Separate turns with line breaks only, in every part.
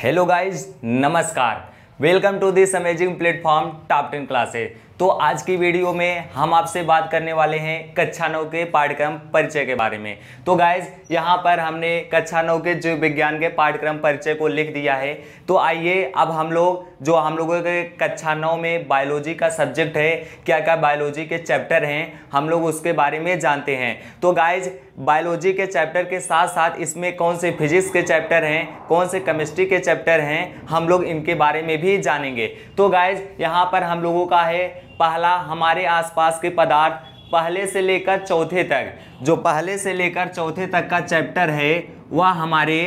hello guys नमस्कार welcome to this amazing platform top ten classes तो आज की वीडियो में हम आपसे बात करने वाले हैं कक्षा नौ के पाठ्यक्रम परिचय के बारे में तो गाइज यहाँ पर हमने कक्षा नौ के जीव विज्ञान के पाठ्यक्रम परिचय को लिख दिया है तो आइए अब हम लोग जो हम लोगों के कक्षा नौ में बायोलॉजी का सब्जेक्ट है क्या क्या बायोलॉजी के चैप्टर हैं हम लोग उसके बारे में जानते हैं तो गाइज बायोलॉजी के चैप्टर के साथ साथ इसमें कौन से फिजिक्स के चैप्टर हैं कौन से केमिस्ट्री के चैप्टर हैं हम लोग इनके बारे में भी जानेंगे तो गाइज यहाँ पर हम लोगों का है पहला हमारे आसपास के पदार्थ पहले से लेकर चौथे तक जो पहले से लेकर चौथे तक का चैप्टर है वह हमारे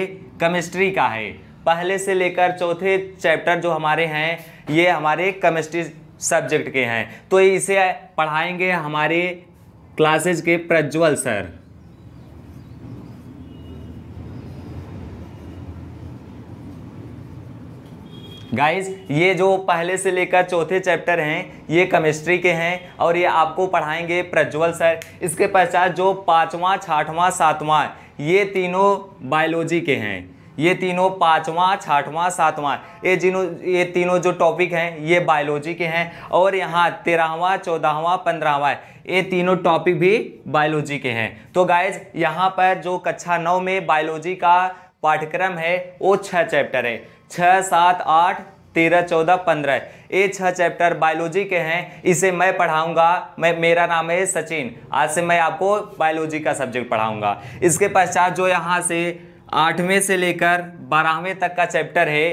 केमिस्ट्री का है पहले से लेकर चौथे चैप्टर जो हमारे हैं ये हमारे केमिस्ट्री सब्जेक्ट के हैं तो इसे पढ़ाएंगे हमारे क्लासेज के प्रज्वल सर गाइस ये जो पहले से लेकर चौथे चैप्टर हैं ये केमिस्ट्री के हैं और ये आपको पढ़ाएंगे प्रज्वल सर इसके पश्चात जो पाँचवा छठवां सातवां ये तीनों बायोलॉजी के हैं ये तीनों पाँचवा छठवां सातवां ये जिनों ये तीनों जो टॉपिक हैं ये बायोलॉजी के हैं और यहाँ तेरहवा चौदहवा पंद्रहवा ये तीनों टॉपिक भी बायोलॉजी के हैं तो गाइज यहाँ पर जो कक्षा नौ में बायोलॉजी का पाठ्यक्रम है वो छः चैप्टर है छः सात आठ तेरह चौदह पंद्रह ये छह चैप्टर बायोलॉजी के हैं इसे मैं पढ़ाऊंगा मैं मेरा नाम है सचिन आज से मैं आपको बायोलॉजी का सब्जेक्ट पढ़ाऊंगा इसके पश्चात जो यहाँ से आठवें से लेकर बारहवें तक का चैप्टर है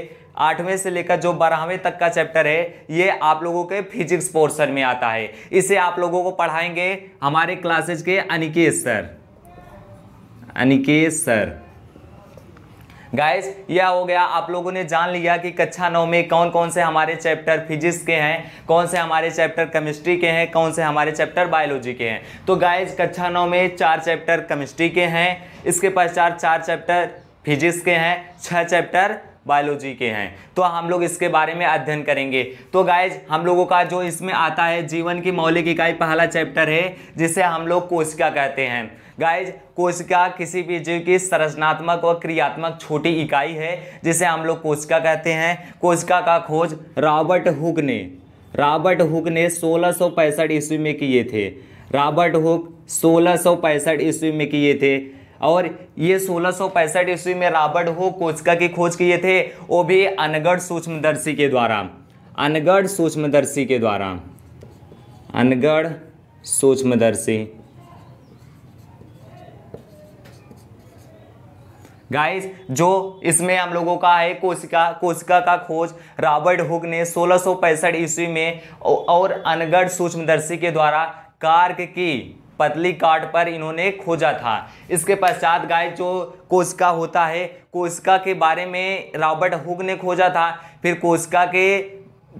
आठवें से लेकर जो बारहवें तक का चैप्टर है ये आप लोगों के फिजिक्स पोर्शन में आता है इसे आप लोगों को पढ़ाएंगे हमारे क्लासेज के Aniket sir Aniket sir guys यह हो गया आप लोगों ने जान लिया कि कक्षा नौ में कौन कौन से हमारे चैप्टर फिजिक्स के हैं कौन से हमारे चैप्टर केमिस्ट्री के हैं कौन से हमारे चैप्टर बायोलॉजी के हैं तो गाइस कक्षा नौ में चार चैप्टर केमिस्ट्री के हैं इसके पश्चात चार चैप्टर फिजिक्स के हैं छः चैप्टर बायोलॉजी के हैं तो हम लोग इसके बारे में अध्ययन करेंगे तो गाइज हम लोगों का जो इसमें आता है जीवन की मौलिक इकाई पहला चैप्टर है जिसे हम लोग कोशिका कहते हैं गाइज कोशिका किसी भी जीव की संरचनात्मक और क्रियात्मक छोटी इकाई है जिसे हम लोग कोशिका कहते हैं कोशिका का खोज रॉबर्ट हुक ने रॉबर्ट हुक ने सोलह ईस्वी में किए थे रॉबर्ट हुक सोलह ईस्वी में किए थे और ये सोलह ईस्वी में रॉबर्ट हो कोचका की खोज किए थे वो भी अनगढ़ सूक्ष्मदर्शी के द्वारा अनगढ़ सूक्ष्मदर्शी के द्वारा अनगढ़ सूक्ष्मदर्शी गाइस जो इसमें हम लोगों का है कोशिका कोशिका का खोज रॉबर्ट हुक ने सोलह ईस्वी में और अनगढ़ सूक्ष्मदर्शी के द्वारा कार्क की पतली काट पर इन्होंने खोजा था इसके पश्चात गाय जो कोशिका होता है कोशिका के बारे में रॉबर्ट हुक ने खोजा था फिर कोशिका के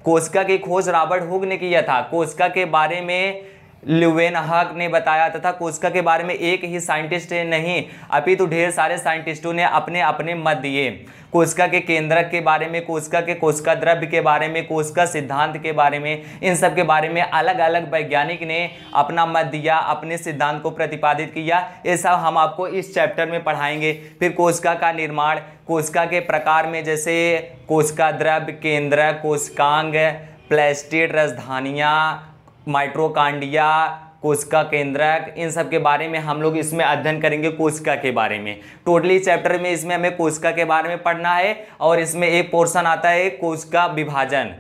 कोशिका की खोज रॉबर्ट हुक ने किया था कोशिका के बारे में हक ने बताया तथा कोस्का के बारे में एक ही साइंटिस्ट नहीं अभी तो ढेर सारे साइंटिस्टों ने अपने अपने मत दिए कोस्का के केंद्रक के बारे में कोस्का के कोस्का द्रव्य के बारे में कोस्का सिद्धांत के बारे में इन सब के बारे में अलग अलग वैज्ञानिक ने अपना मत दिया अपने सिद्धांत को प्रतिपादित किया ये सब हम आपको इस चैप्टर में पढ़ाएंगे फिर कोस्का का निर्माण कोस्का के प्रकार में जैसे कोस्का द्रव्य केंद्र कोस्कांग प्लेस्टिड राजधानियाँ माइट्रोकांडिया कोशिका केंद्रक इन सब के बारे में हम लोग इसमें अध्ययन करेंगे कोशिका के बारे में टोटली चैप्टर में इसमें हमें कोशिका के बारे में पढ़ना है और इसमें एक पोर्शन आता है कोशिका विभाजन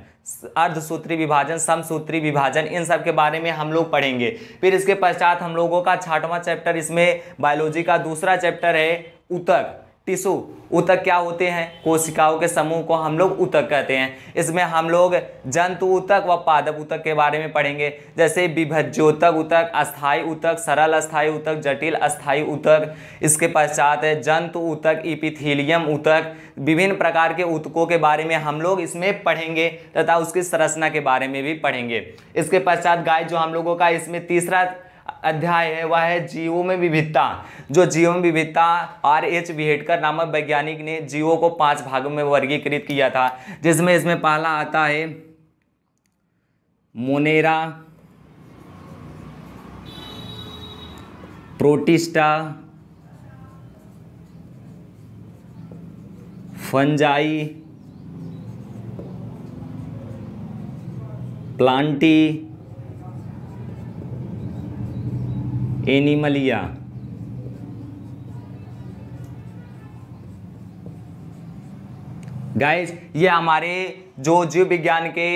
अर्धसूत्री विभाजन समसूत्री विभाजन इन सब के बारे में हम लोग पढ़ेंगे फिर इसके पश्चात हम लोगों का छाठवा चैप्टर इसमें बायोलॉजी का दूसरा चैप्टर है उतक टिशू उतक क्या होते हैं कोशिकाओं के समूह को हम लोग उतक कहते हैं इसमें हम लोग जंतु उतक व पादप उतक के बारे में पढ़ेंगे जैसे विभज्योतक उतक अस्थाई उतक सरल अस्थाई उतक जटिल अस्थाई उतक इसके पश्चात है जंतु उतक इपिथीलियम उतक विभिन्न प्रकार के उतकों के बारे में हम लोग इसमें पढ़ेंगे तथा उसकी संरचना के बारे में भी पढ़ेंगे इसके पश्चात गाय जो हम लोगों का इसमें तीसरा अध्याय है वह है जीवों में विविधता जो जीवों में विविधता आर एच विहेटकर नामक वैज्ञानिक ने जीवों को पांच भागों में वर्गीकृत किया था जिसमें इसमें पहला आता है Monera Protista Fungi Plantae Animalia guys ये हमारे जो जीव विज्ञान के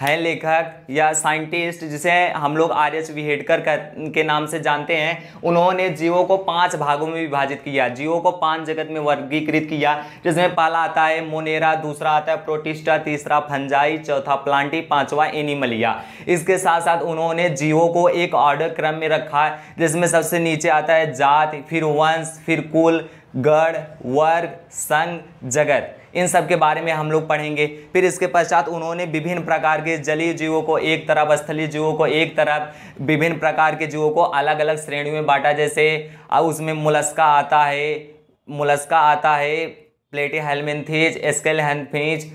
है लेखक या साइंटिस्ट जिसे हम लोग आर एच विहेडकर के नाम से जानते हैं उन्होंने जीवों को पांच भागों में विभाजित किया जीवों को पांच जगत में वर्गीकृत किया जिसमें पहला आता है मोनेरा दूसरा आता है प्रोटिस्टा तीसरा फंजाई चौथा प्लांटी पांचवा एनिमलिया इसके साथ साथ उन्होंने जीवों को एक ऑर्डर क्रम में रखा जिसमें सबसे नीचे आता है जात फिर वंश फिर कुल गढ़ वर्ग संघ जगत इन सब के बारे में हम लोग पढ़ेंगे फिर इसके पश्चात उन्होंने विभिन्न प्रकार के जलीय जीवों को एक तरफ स्थलीय जीवों को एक तरफ विभिन्न प्रकार के जीवों को अलग अलग श्रेणियों में बांटा जैसे उसमें मुलस्का आता है मुलस्का आता है प्लेटे हेलमेंथीज स्केल हेल्फीज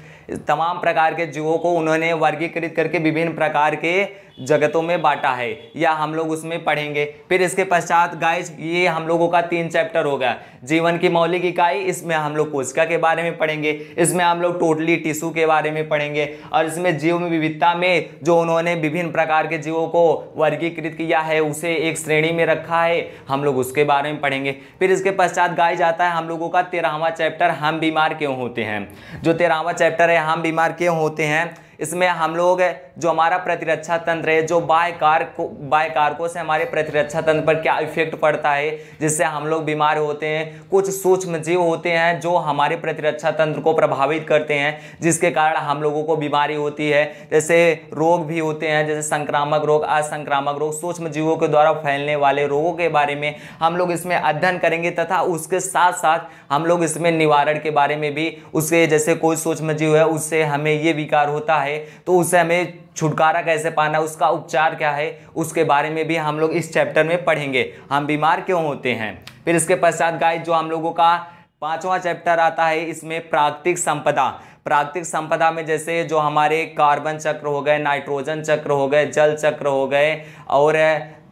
तमाम प्रकार के जीवों को उन्होंने वर्गीकृत करके विभिन्न प्रकार के जगतों में बांटा है या हम लोग उसमें पढ़ेंगे फिर इसके पश्चात गाइस ये हम लोगों का तीन चैप्टर हो गया जीवन की मौलिक इकाई इसमें हम लोग कोशिका के बारे में पढ़ेंगे इसमें हम लोग टोटली टिश्यू के बारे में पढ़ेंगे और इसमें जीव विविधता में जो उन्होंने विभिन्न प्रकार के जीवों को वर्गीकृत किया है उसे एक श्रेणी में रखा है हम लोग उसके बारे में पढ़ेंगे फिर इसके पश्चात गाय जाता है हम लोगों का तेरहवा चैप्टर हम बीमार क्यों होते हैं जो तेरहवा चैप्टर है हम बीमार क्यों होते हैं इसमें हम लोग जो हमारा प्रतिरक्षा तंत्र है जो बाय को बाय से हमारे प्रतिरक्षा तंत्र पर क्या इफेक्ट पड़ता है जिससे हम लोग बीमार होते हैं कुछ सूक्ष्म जीव होते हैं जो हमारे प्रतिरक्षा तंत्र को प्रभावित करते हैं जिसके कारण हम लोगों को बीमारी होती है जैसे रोग भी होते हैं जैसे संक्रामक रोग असंक्रामक रोग सूक्ष्म जीवों के द्वारा फैलने वाले रोगों के बारे में हम लोग इसमें अध्ययन करेंगे तथा उसके साथ साथ हम लोग इसमें निवारण के बारे में भी उसके जैसे कोई सूक्ष्म जीव है उससे हमें ये विकार होता है है तो उससे हमें छुटकारा कैसे पाना उसका उपचार क्या है उसके बारे में भी हम लोग इस चैप्टर में पढ़ेंगे हम बीमार क्यों होते हैं फिर इसके पश्चात गाय जो हम लोगों का पांचवा चैप्टर आता है इसमें प्राकृतिक संपदा प्राकृतिक संपदा में जैसे जो हमारे कार्बन चक्र हो गए नाइट्रोजन चक्र हो गए जल चक्र हो गए और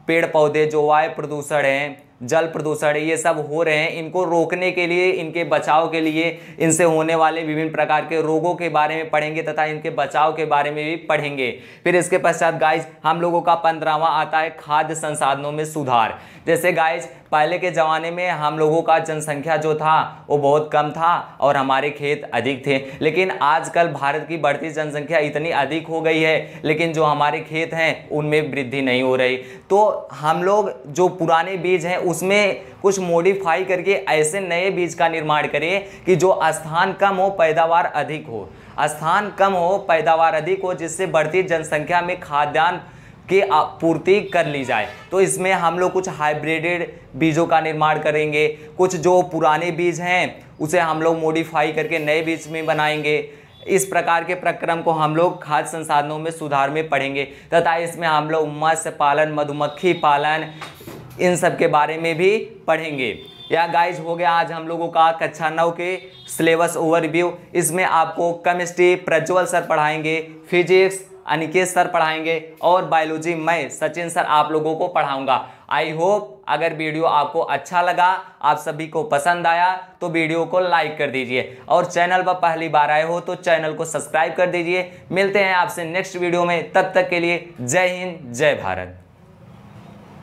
पेड़ पौधे जो वायु प्रदूषण हैं जल प्रदूषण ये सब हो रहे हैं इनको रोकने के लिए इनके बचाव के लिए इनसे होने वाले विभिन्न प्रकार के रोगों के बारे में पढ़ेंगे तथा इनके बचाव के बारे में भी पढ़ेंगे फिर इसके पश्चात गाइज हम लोगों का पंद्रहवा आता है खाद्य संसाधनों में सुधार जैसे गाइज पहले के ज़माने में हम लोगों का जनसंख्या जो था वो बहुत कम था और हमारे खेत अधिक थे लेकिन आजकल भारत की बढ़ती जनसंख्या इतनी अधिक हो गई है लेकिन जो हमारे खेत हैं उनमें वृद्धि नहीं हो रही तो हम लोग जो पुराने बीज हैं उसमें कुछ मॉडिफाई करके ऐसे नए बीज का निर्माण करें कि जो स्थान कम हो पैदावार अधिक हो स्थान कम हो पैदावार अधिक हो जिससे बढ़ती जनसंख्या में खाद्यान्न की आपूर्ति कर ली जाए तो इसमें हम लोग कुछ हाइब्रिडेड बीजों का निर्माण करेंगे कुछ जो पुराने बीज हैं उसे हम लोग मॉडिफाई करके नए बीज में बनाएंगे इस प्रकार के प्रक्रम को हम लोग खाद्य संसाधनों में सुधार में पढ़ेंगे तथा इसमें हम लोग मत्स्य पालन मधुमक्खी पालन इन सब के बारे में भी पढ़ेंगे या गाइज हो गया आज हम लोगों का कक्षा नौ के सिलेबस ओवरव्यू इसमें आपको केमिस्ट्री प्रज्वल सर पढ़ाएंगे फिजिक्स अनिकेत सर पढ़ाएंगे और बायोलॉजी मैं सचिन सर आप लोगों को पढ़ाऊंगा आई होप अगर वीडियो आपको अच्छा लगा आप सभी को पसंद आया तो वीडियो को लाइक कर दीजिए और चैनल पर पहली बार आए हो तो चैनल को सब्सक्राइब कर दीजिए मिलते हैं आपसे नेक्स्ट वीडियो में तब तक के लिए जय हिंद जय भारत